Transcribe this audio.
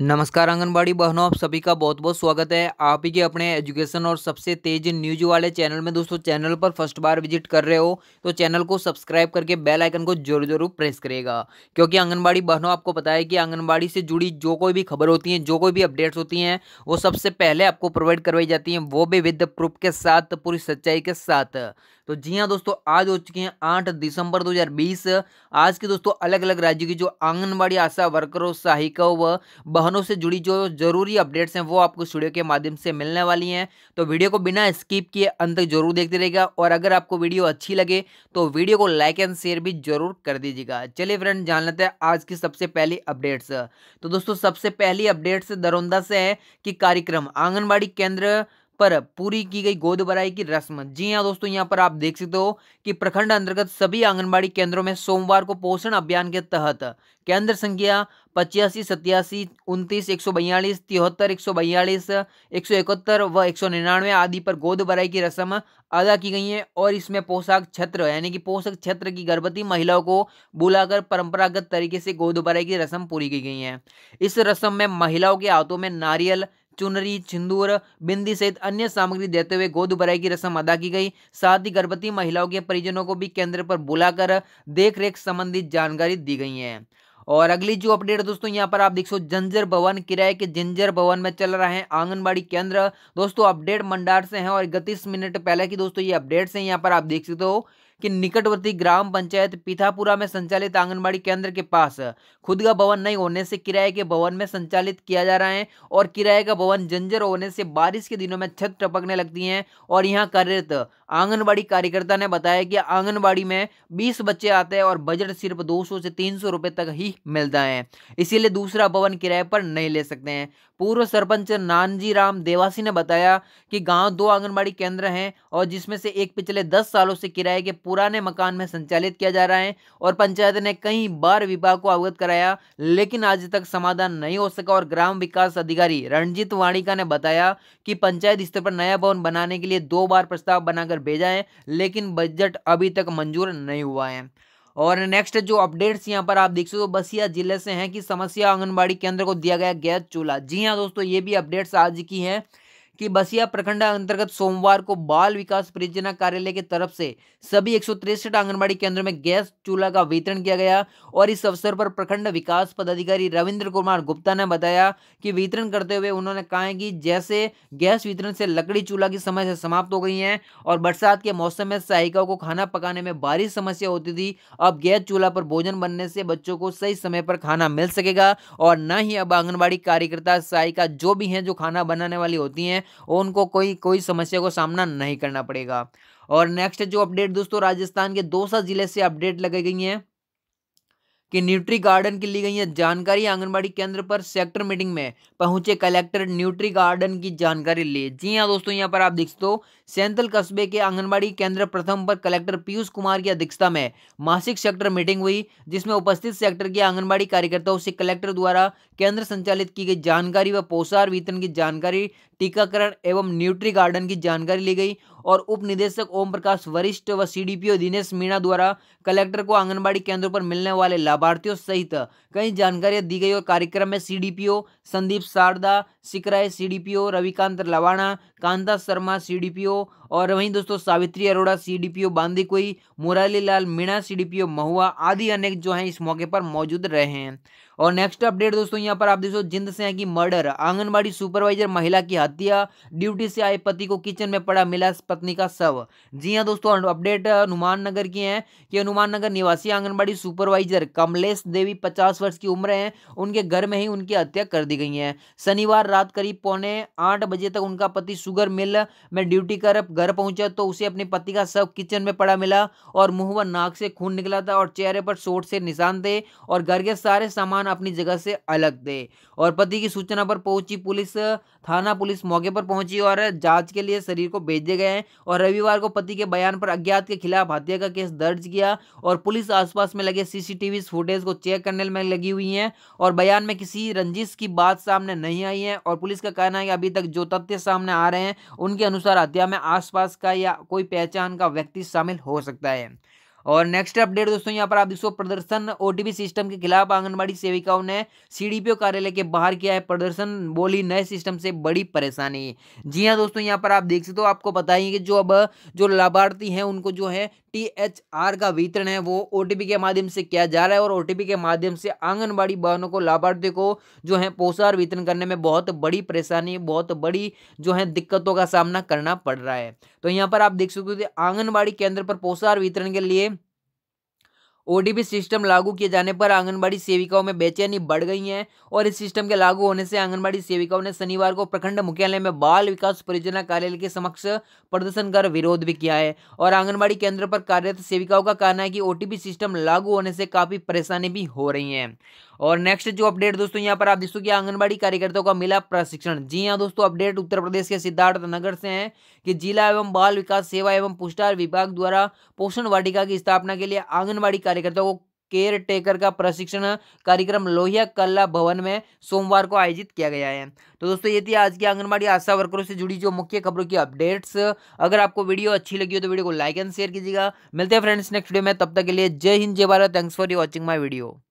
नमस्कार आंगनबाड़ी बहनों आप सभी का बहुत बहुत स्वागत है आप ही के अपने एजुकेशन और सबसे तेज न्यूज वाले चैनल में दोस्तों चैनल पर फर्स्ट बार विजिट कर रहे हो तो चैनल को सब्सक्राइब करके बेल आइकन को जरूर जरूर प्रेस करेगा क्योंकि आंगनबाड़ी बहनों आपको पता है कि आंगनबाड़ी से जुड़ी जो कोई भी खबर होती है जो कोई भी अपडेट्स होती हैं वो सबसे पहले आपको प्रोवाइड करवाई जाती हैं वो भी विद प्रूफ के साथ पूरी सच्चाई के साथ तो जी हाँ दोस्तों आज हो चुकी हैं आठ दिसंबर 2020 आज के दोस्तों अलग अलग राज्यों की जो आंगनबाड़ी आशा वर्करों सहायिका व वाहनों से जुड़ी जो जरूरी अपडेट्स हैं वो आपको स्टूडियो के माध्यम से मिलने वाली हैं तो वीडियो को बिना स्किप किए अंत तक जरूर देखते रहेगा और अगर आपको वीडियो अच्छी लगे तो वीडियो को लाइक एंड शेयर भी जरूर कर दीजिएगा चलिए फ्रेंड जान लेते हैं आज की सबसे पहली अपडेट्स तो दोस्तों सबसे पहली अपडेट्स दरोंदा से है कि कार्यक्रम आंगनबाड़ी केंद्र पर पूरी की गई गोद भराई की रस्म जी हाँ दोस्तों यहाँ पर आप देख सकते हो कि प्रखंड अंतर्गत सभी आंगनबाड़ी केंद्रों में सोमवार को पोषण अभियान के तहत केंद्र संख्या पचासी सत्यासी उनतीस एक सौ बयालीस तिहत्तर एक सौ बयालीस एक सौ इकहत्तर व एक सौ निन्यानवे आदि पर गोद भराई की रस्म अदा की गई है और इसमें पोशाक छत्र यानी कि पोषक छत्र की गर्भवती महिलाओं को बुलाकर परंपरागत तरीके से गोद भराई की रस्म पूरी की गई है इस रस्म में महिलाओं के हाथों में नारियल चुनरी चिंदूर बिंदी सहित अन्य सामग्री देते हुए गोद भराई की रस्म अदा की गई साथ ही गर्भवती महिलाओं के परिजनों को भी केंद्र पर बुलाकर देख रेख संबंधी जानकारी दी गई है और अगली जो अपडेट है दोस्तों यहाँ पर आप देख सो जंजर भवन किराए के जंजर भवन में चल रहा है आंगनबाड़ी केंद्र दोस्तों अपडेट मंडार से हैं और इकतीस मिनट पहले की दोस्तों ये अपडेट्स हैं यहाँ पर आप देख सकते हो कि निकटवर्ती ग्राम पंचायत पिथापुरा में संचालित आंगनबाड़ी केंद्र के पास खुद का भवन नहीं होने से किराए के भवन में संचालित किया जा रहा है और किराए का भवन जंजर होने से बारिश के दिनों में छत टपकने लगती है और यहाँ कार्यरत आंगनबाड़ी कार्यकर्ता ने बताया कि आंगनबाड़ी में बीस बच्चे आते हैं और बजट सिर्फ दो से तीन सौ तक ही मिलता है इसीलिए दूसरा भवन किराए पर नहीं ले सकते हैं पूर्व सरपंच नानजी राम देवासी ने बताया कि गांव दो आंगनबाड़ी केंद्र हैं और जिसमें से एक पिछले दस सालों से किराए के पुराने मकान में संचालित किया जा रहा है और पंचायत ने कई बार विभाग को अवगत कराया लेकिन आज तक समाधान नहीं हो सका और ग्राम विकास अधिकारी रणजीत वाणिका ने बताया कि पंचायत स्तर पर नया भवन बनाने के लिए दो बार प्रस्ताव बनाकर भेजा है लेकिन बजट अभी तक मंजूर नहीं हुआ है और नेक्स्ट जो अपडेट्स यहाँ पर आप देख सकते हो बसिया जिले से हैं कि समस्या आंगनबाड़ी केंद्र को दिया गया गैस चूल्हा जी हाँ दोस्तों ये भी अपडेट्स आज की हैं कि बसिया प्रखंड अंतर्गत सोमवार को बाल विकास परियोजना कार्यालय की तरफ से सभी एक आंगनबाड़ी केंद्र में गैस चूल्हा का वितरण किया गया और इस अवसर पर प्रखंड विकास पदाधिकारी रविंद्र कुमार गुप्ता ने बताया कि वितरण करते हुए उन्होंने कहा है कि जैसे गैस वितरण से लकड़ी चूल्हा की समस्या समाप्त हो गई है और बरसात के मौसम में सहायिकाओं को खाना पकाने में भारी समस्या होती थी अब गैस चूल्हा पर भोजन बनने से बच्चों को सही समय पर खाना मिल सकेगा और न ही अब आंगनबाड़ी कार्यकर्ता सहायिका जो भी हैं जो खाना बनाने वाली होती हैं और उनको कोई कोई समस्या को सामना नहीं करना पड़ेगा और नेक्स्ट जो अपडेट दोस्तों राजस्थान के दो जिले से अपडेट लगाई गई हैं कि न्यूट्री गार्डन की ली गई है जानकारी आंगनबाड़ी केंद्र पर सेक्टर मीटिंग में पहुंचे कलेक्टर न्यूट्री गार्डन की जानकारी ली जी हाँ दोस्तों यहाँ पर आप देख सकते हो सैंतल कस्बे के आंगनबाड़ी केंद्र प्रथम पर कलेक्टर पीयूष कुमार की अध्यक्षता में मासिक सेक्टर मीटिंग हुई जिसमें उपस्थित सेक्टर के आंगनबाड़ी कार्यकर्ताओं से कलेक्टर द्वारा केंद्र संचालित की गई जानकारी व पोषार वितरण की जानकारी टीकाकरण एवं न्यूट्री गार्डन की जानकारी ली गई और उप निदेशक ओम प्रकाश वरिष्ठ व सीडीपीओ दिनेश मीणा द्वारा कलेक्टर को आंगनबाड़ी केंद्रों पर मिलने वाले लाभार्थियों सहित कई जानकारियां दी गई और कार्यक्रम में CDPO Sandeep Sharda Sikrai CDPO Ravikant Lavana Kanta Sharma CDPO और वहीं दोस्तों सावित्री अरोड़ा सीडीपीओ बांदीकोई मुरारी लाल मीणा सीडीपीओ महुआ आदि अनेक जो हैं इस मौके पर मौजूद रहे हैं और नेक्स्ट अपडेट दोस्तों यहाँ पर आप देखो जिंद से हैं कि मर्डर आंगनबाड़ी सुपरवाइजर महिला की हत्या ड्यूटी से आए पति को किचन में पड़ा मिला पत्नी का शव जी हाँ दोस्तों अपडेट हनुमान नगर की है कि हनुमान नगर निवासी आंगनबाड़ी सुपरवाइजर कमलेश देवी पचास वर्ष की उम्र है उनके घर में ही उनकी हत्या कर दी गई है शनिवार रात करीब पौने आठ बजे तक उनका पति शुगर मिल में ड्यूटी कर घर पहुंचा तो उसे अपनी पति का शव किचन में पड़ा मिला और मुंह व नाक से खून निकला था और चेहरे पर शोट से निशान थे और घर के सारे सामान अपनी जगह से अलग थे और पति की सूचना पर पहुंची पुलिस थाना पुलिस मौके पर पहुंची और जांच के लिए शरीर को भेज दिए गए और रविवार को पति के बयान पर अज्ञात के खिलाफ हत्या का केस दर्ज किया और पुलिस आसपास में लगे सीसीटीवी फुटेज को चेक करने में लगी हुई है और बयान में किसी रंजिश की बात सामने नहीं आई है और पुलिस का कहना है कि अभी तक जो तथ्य सामने आ रहे हैं उनके अनुसार हत्या में आज आसपास का या कोई पहचान का व्यक्ति शामिल हो सकता है और नेक्स्ट अपडेट दोस्तों यहाँ पर आप देखो प्रदर्शन ओटीपी सिस्टम के खिलाफ आंगनबाड़ी सेविकाओं ने सीडीपीओ कार्यालय के बाहर किया है प्रदर्शन बोली नए सिस्टम से बड़ी परेशानी जी हाँ दोस्तों यहाँ पर आप देख सकते हो आपको बताइए कि जो अब जो लाभार्थी हैं उनको जो है टी एच आर का वितरण है वो ओ के माध्यम से किया जा रहा है और ओ के माध्यम से आंगनबाड़ी भवनों को लाभार्थी को जो है पोषार वितरण करने में बहुत बड़ी परेशानी बहुत बड़ी जो है दिक्कतों का सामना करना पड़ रहा है तो यहाँ पर आप देख सकते हो आंगनबाड़ी केंद्र पर पोषार वितरण के लिए ओडीपी सिस्टम लागू किए जाने पर आंगनबाड़ी सेविकाओं में बेचैनी बढ़ गई है और इस सिस्टम के लागू होने से आंगनबाड़ी सेविकाओं ने शनिवार को प्रखंड मुख्यालय में बाल विकास परियोजना कार्यालय के समक्ष प्रदर्शन कर विरोध भी किया है और आंगनबाड़ी केंद्र पर कार्यरत सेविकाओं का कहना है कि ओटीपी सिस्टम लागू होने से काफ़ी परेशानी भी हो रही है और नेक्स्ट जो अपडेट दोस्तों यहाँ पर आप देख कि आंगनबाड़ी कार्यकर्ताओं का मिला प्रशिक्षण जी हाँ दोस्तों अपडेट उत्तर प्रदेश के सिद्धार्थ नगर से है कि जिला एवं बाल विकास सेवा एवं पुष्टार विभाग द्वारा पोषण वाटिका की स्थापना के लिए आंगनबाड़ी कार्यकर्ताओं को केयर टेकर का प्रशिक्षण कार्यक्रम लोहिया कला भवन में सोमवार को आयोजित किया गया है तो दोस्तों ये थी आज की आंगनबाड़ी आशा वर्करों से जुड़ी जो मुख्य खबरों की अपडेट्स अगर आपको वीडियो अच्छी लगी हो तो वीडियो को लाइक एंड शेयर कीजिएगा मिलते हैं फ्रेंड्स नेक्स्ट वीडियो में तब तक के लिए जय हिंद जय Bharat thanks for you watching my video